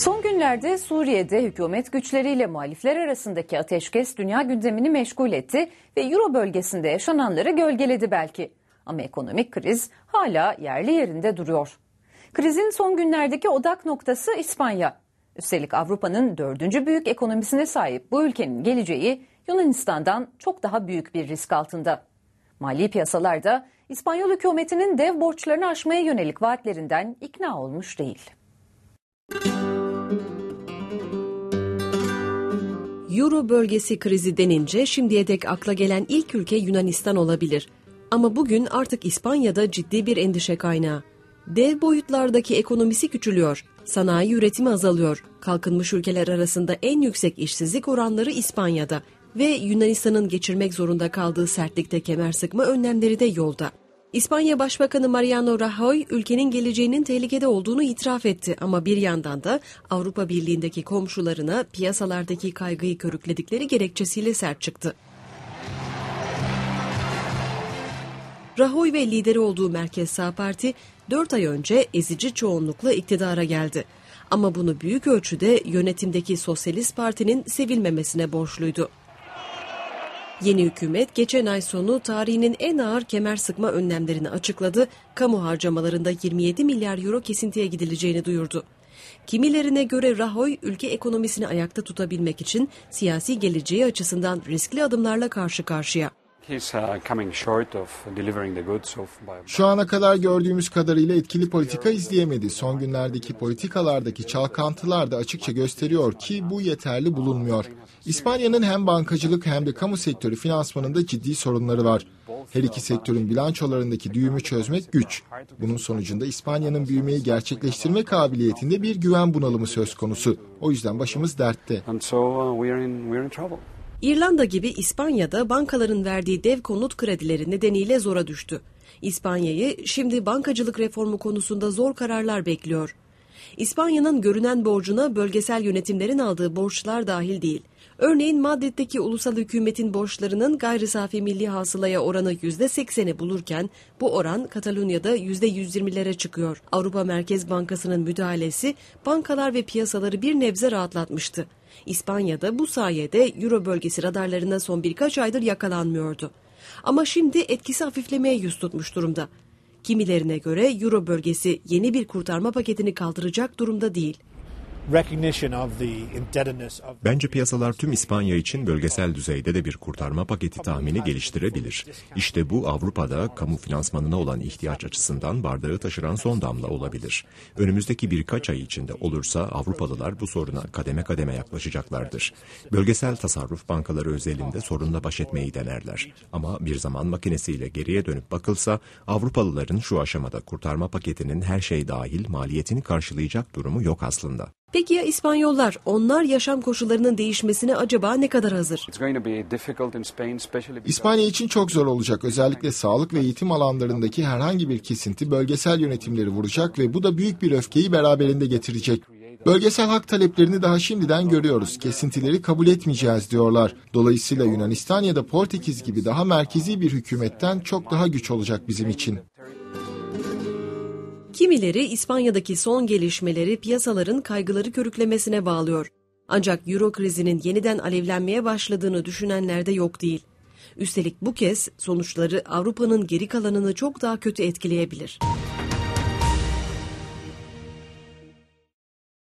Son günlerde Suriye'de hükümet güçleriyle muhalifler arasındaki ateşkes dünya gündemini meşgul etti ve Euro bölgesinde yaşananları gölgeledi belki. Ama ekonomik kriz hala yerli yerinde duruyor. Krizin son günlerdeki odak noktası İspanya. Üstelik Avrupa'nın dördüncü büyük ekonomisine sahip bu ülkenin geleceği Yunanistan'dan çok daha büyük bir risk altında. Mali piyasalarda İspanyol hükümetinin dev borçlarını aşmaya yönelik vaatlerinden ikna olmuş değil. Euro bölgesi krizi denince şimdiye dek akla gelen ilk ülke Yunanistan olabilir. Ama bugün artık İspanya'da ciddi bir endişe kaynağı. Dev boyutlardaki ekonomisi küçülüyor, sanayi üretimi azalıyor. Kalkınmış ülkeler arasında en yüksek işsizlik oranları İspanya'da ve Yunanistan'ın geçirmek zorunda kaldığı sertlikte kemer sıkma önlemleri de yolda. İspanya Başbakanı Mariano Rajoy ülkenin geleceğinin tehlikede olduğunu itiraf etti ama bir yandan da Avrupa Birliği'ndeki komşularına piyasalardaki kaygıyı körükledikleri gerekçesiyle sert çıktı. Rajoy ve lideri olduğu Merkez Sağ Parti 4 ay önce ezici çoğunlukla iktidara geldi. Ama bunu büyük ölçüde yönetimdeki Sosyalist Parti'nin sevilmemesine borçluydu. Yeni hükümet geçen ay sonu tarihinin en ağır kemer sıkma önlemlerini açıkladı. Kamu harcamalarında 27 milyar euro kesintiye gidileceğini duyurdu. Kimilerine göre Rahoy ülke ekonomisini ayakta tutabilmek için siyasi geleceği açısından riskli adımlarla karşı karşıya. Şu ana kadar gördüğümüz kadarıyla etkili politika izleyemedi. Son günlerdeki politikalardaki çalkantılar da açıkça gösteriyor ki bu yeterli bulunmuyor. İspanya'nın hem bankacılık hem de kamu sektörü finansmanında ciddi sorunları var. Her iki sektörün bilançolarındaki düğümü çözmek güç. Bunun sonucunda İspanya'nın büyümeyi gerçekleştirme kabiliyetinde bir güven bunalımı söz konusu. O yüzden başımız dertte. Uh, İrlanda gibi İspanya'da bankaların verdiği dev konut kredileri nedeniyle zora düştü. İspanya'yı şimdi bankacılık reformu konusunda zor kararlar bekliyor. İspanya'nın görünen borcuna bölgesel yönetimlerin aldığı borçlar dahil değil. Örneğin Madrid'deki ulusal hükümetin borçlarının gayri safi milli hasılaya oranı %80'i bulurken bu oran Katalunya'da %120'lere çıkıyor. Avrupa Merkez Bankası'nın müdahalesi bankalar ve piyasaları bir nebze rahatlatmıştı. İspanya'da bu sayede Euro bölgesi radarlarına son birkaç aydır yakalanmıyordu. Ama şimdi etkisi hafiflemeye yüz tutmuş durumda. Kimilerine göre Euro bölgesi yeni bir kurtarma paketini kaldıracak durumda değil. Bence piyasalar tüm İspanya için bölgesel düzeyde de bir kurtarma paketi tahmini geliştirebilir. İşte bu Avrupa'da kamu finansmanına olan ihtiyaç açısından bardağı taşıran son damla olabilir. Önümüzdeki birkaç ay içinde olursa Avrupalılar bu soruna kademe kademe yaklaşacaklardır. Bölgesel tasarruf bankaları özelinde sorunla baş etmeyi denerler. Ama bir zaman makinesiyle geriye dönüp bakılsa Avrupalıların şu aşamada kurtarma paketinin her şey dahil maliyetini karşılayacak durumu yok aslında. Peki ya İspanyollar? Onlar yaşam koşullarının değişmesine acaba ne kadar hazır? İspanya için çok zor olacak. Özellikle sağlık ve eğitim alanlarındaki herhangi bir kesinti bölgesel yönetimleri vuracak ve bu da büyük bir öfkeyi beraberinde getirecek. Bölgesel hak taleplerini daha şimdiden görüyoruz. Kesintileri kabul etmeyeceğiz diyorlar. Dolayısıyla Yunanistan ya da Portekiz gibi daha merkezi bir hükümetten çok daha güç olacak bizim için. Kimileri İspanya'daki son gelişmeleri piyasaların kaygıları körüklemesine bağlıyor. Ancak euro krizinin yeniden alevlenmeye başladığını düşünenler de yok değil. Üstelik bu kez sonuçları Avrupa'nın geri kalanını çok daha kötü etkileyebilir.